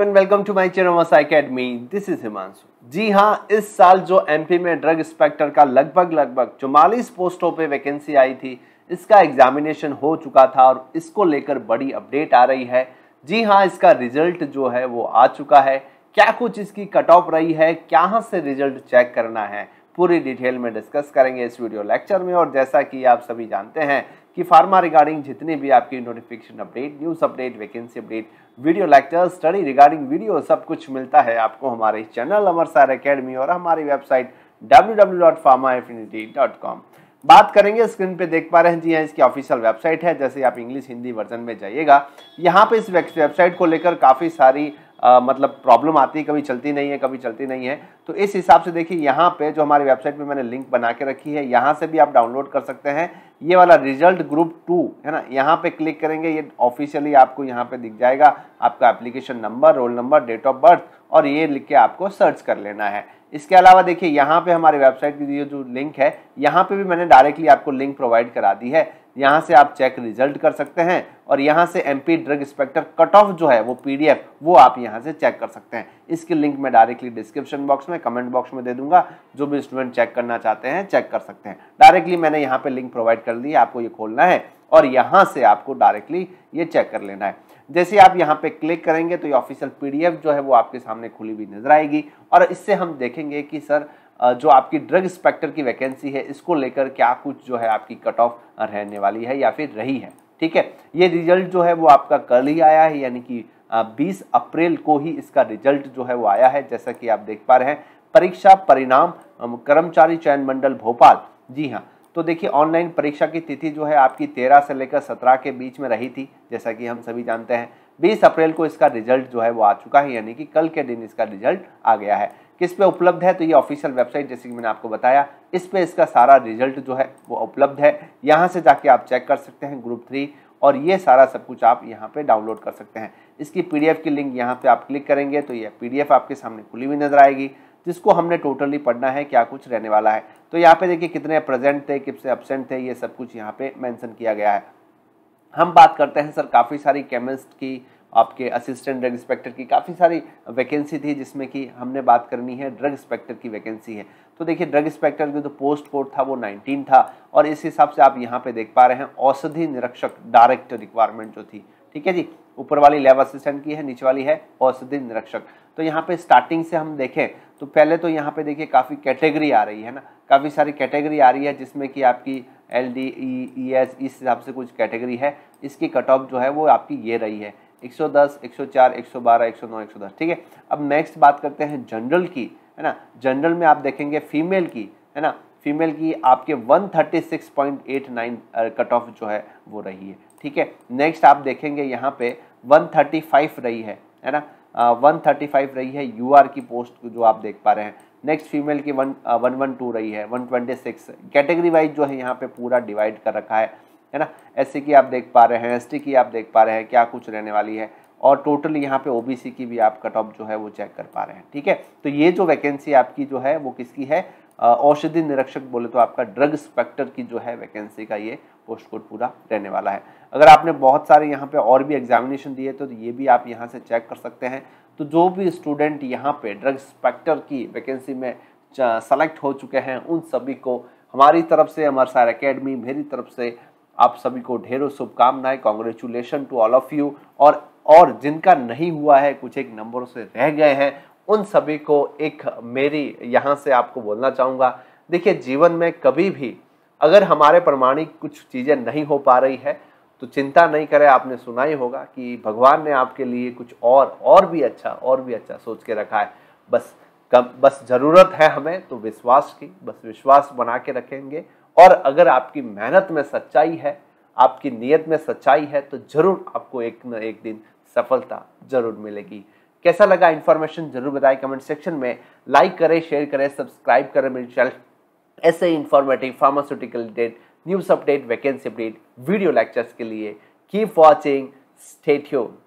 welcome to my channel academy this is Himanshu ji हाँ इस साल जो एमपी में ड्रग इंस्पेक्टर का लगभग लगभग चौवालीस पोस्टों पे वैकेंसी आई थी इसका एग्जामिनेशन हो चुका था और इसको लेकर बड़ी अपडेट आ रही है जी हाँ इसका रिजल्ट जो है वो आ चुका है क्या कुछ इसकी कट ऑफ रही है कहाँ से रिजल्ट चेक करना है पूरी डिटेल में डिस्कस करेंगे इस वीडियो लेक्चर में और जैसा कि आप सभी जानते हैं कि फार्मा रिगार्डिंग जितने भी आपकी notification update news update vacancy update video lecture study regarding video सब कुछ मिलता है आपको हमारे चैनल अमर सार अकेडमी और हमारी वेबसाइट डब्ल्यू बात करेंगे स्क्रीन पे देख पा रहे हैं जी हाँ इसकी ऑफिशियल वेबसाइट है जैसे आप इंग्लिश हिंदी वर्जन में जाइएगा यहाँ पे इस वेबसाइट को लेकर काफ़ी सारी आ, मतलब प्रॉब्लम आती है कभी चलती नहीं है कभी चलती नहीं है तो इस हिसाब से देखिए यहाँ पे जो हमारी वेबसाइट पे मैंने लिंक बना के रखी है यहाँ से भी आप डाउनलोड कर सकते हैं ये वाला रिजल्ट ग्रुप टू है ना यहाँ पे क्लिक करेंगे ये ऑफिशियली आपको यहाँ पे दिख जाएगा आपका application number roll number date of birth और ये लिख के आपको सर्च कर लेना है इसके अलावा देखिए यहाँ पे हमारी वेबसाइट की जो लिंक है यहाँ पे भी मैंने डायरेक्टली आपको लिंक प्रोवाइड करा दी है यहाँ से आप चेक रिजल्ट कर सकते हैं और यहाँ से M drug inspector cut off जो है वो पीडीएफ वो आप यहाँ से चेक कर सकते हैं इसकी लिंक मैं डायरेक्टली डिस्क्रिप्शन बॉक्स में कमेंट बॉक्स में दे दूंगा जो भी स्टूडेंट चेक करना चाहते हैं चेक कर सकते हैं डायरेक्टली मैंने यहाँ पे लिंक प्रोवाइड कर दी आपको ये खोलना है और यहाँ से आपको डायरेक्टली ये चेक कर लेना है जैसे आप यहाँ पे क्लिक करेंगे तो ये ऑफिशियल पीडीएफ जो है वो आपके सामने खुली हुई नजर आएगी और इससे हम देखेंगे कि सर जो आपकी ड्रग इंस्पेक्टर की वैकेंसी है इसको लेकर क्या कुछ जो है आपकी कट ऑफ रहने वाली है या फिर रही है ठीक है ये रिजल्ट जो है वो आपका कल ही आया है यानी कि 20 अप्रैल को ही इसका रिजल्ट जो है वो आया है जैसा कि आप देख पा रहे हैं परीक्षा परिणाम कर्मचारी चयन मंडल भोपाल जी हाँ तो देखिए ऑनलाइन परीक्षा की तिथि जो है आपकी 13 से लेकर 17 के बीच में रही थी जैसा कि हम सभी जानते हैं 20 अप्रैल को इसका रिजल्ट जो है वो आ चुका है यानी कि कल के दिन इसका रिजल्ट आ गया है किस पे उपलब्ध है तो ये ऑफिशियल वेबसाइट जैसे कि मैंने आपको बताया इस पे इसका सारा रिजल्ट जो है वो उपलब्ध है यहाँ से जाके आप चेक कर सकते हैं ग्रुप थ्री और ये सारा सब कुछ आप यहाँ पे डाउनलोड कर सकते हैं इसकी पीडीएफ की लिंक यहाँ पे आप क्लिक करेंगे तो ये पीडीएफ आपके सामने खुली हुई नजर आएगी जिसको हमने टोटली पढ़ना है क्या कुछ रहने वाला है तो यहाँ पे देखिए कितने प्रेजेंट थे कितने एबसेंट थे ये सब कुछ यहाँ पे मैंशन किया गया है हम बात करते हैं सर काफ़ी सारी केमिस्ट की आपके असिस्टेंट ड्रग इंस्पेक्टर की काफ़ी सारी वैकेंसी थी जिसमें कि हमने बात करनी है ड्रग इंस्पेक्टर की वैकेंसी है तो देखिए ड्रग इंस्पेक्टर का जो पोस्ट कोड था वो 19 था और इस हिसाब से आप यहाँ पे देख पा रहे हैं औषधि निरीक्षक डायरेक्ट रिक्वायरमेंट जो थी ठीक है जी ऊपर वाली लेब असिस्टेंट की है नीचे वाली है औषधि निरीक्षक तो यहाँ पे स्टार्टिंग से हम देखें तो पहले तो यहाँ पे देखिए काफ़ी कैटेगरी आ रही है ना काफ़ी सारी कैटेगरी आ रही है जिसमें कि आपकी एल डी ई एस इस हिसाब से कुछ कैटेगरी है इसकी कट ऑफ जो है वो आपकी ये रही है 110, ठीक है अब नेक्स्ट बात करते हैं जनरल की है ना जनरल में आप देखेंगे फीमेल की है ना फीमेल की आपके 136.89 कट ऑफ जो है वो रही है ठीक है नेक्स्ट आप देखेंगे यहाँ पे 135 रही है है ना वन थर्टी फाइव रही है यू आर की पोस्ट जो आप देख पा रहे हैं नेक्स्ट फीमेल की वन वन वन टू रही है one twenty six category wise जो है यहाँ पे पूरा डिवाइड कर रखा है है ना एस की आप देख पा रहे हैं एस की आप देख पा रहे हैं क्या कुछ रहने वाली है और टोटल यहाँ पे ओबीसी की भी आप कट ऑफ जो है वो चेक कर पा रहे हैं ठीक है तो ये जो वैकेंसी आपकी जो है वो किसकी है औषधि निरीक्षक बोले तो आपका ड्रग स्पेक्टर की जो है वैकेंसी का ये पोस्ट कोड पूरा रहने वाला है अगर आपने बहुत सारे यहाँ पे और भी एग्जामिनेशन दिए तो ये भी आप यहाँ से चेक कर सकते हैं तो जो भी स्टूडेंट यहाँ पे ड्रग स्पेक्टर की वैकेंसी में सेलेक्ट हो चुके हैं उन सभी को हमारी तरफ से हमारे सारे अकेडमी मेरी तरफ से आप सभी को ढेरों शुभकामनाएं congratulation to all of you और और जिनका नहीं हुआ है कुछ एक नंबरों से रह गए हैं उन सभी को एक मेरी यहाँ से आपको बोलना चाहूँगा देखिए जीवन में कभी भी अगर हमारे प्रमाणिक कुछ चीज़ें नहीं हो पा रही है तो चिंता नहीं करें आपने सुना ही होगा कि भगवान ने आपके लिए कुछ और और भी अच्छा और भी अच्छा सोच के रखा है बस कब बस ज़रूरत है हमें तो विश्वास की बस विश्वास बना के रखेंगे और अगर आपकी मेहनत में सच्चाई है आपकी नीयत में सच्चाई है तो ज़रूर आपको एक न एक दिन सफलता ज़रूर मिलेगी कैसा लगा इन्फॉर्मेशन जरूर बताएं कमेंट सेक्शन में लाइक करें शेयर करें सब्सक्राइब करें मेरे चैनल ऐसे informative pharmaceutical update news update vacancy update video lectures के लिए कीप वॉचिंग स्टेट्यून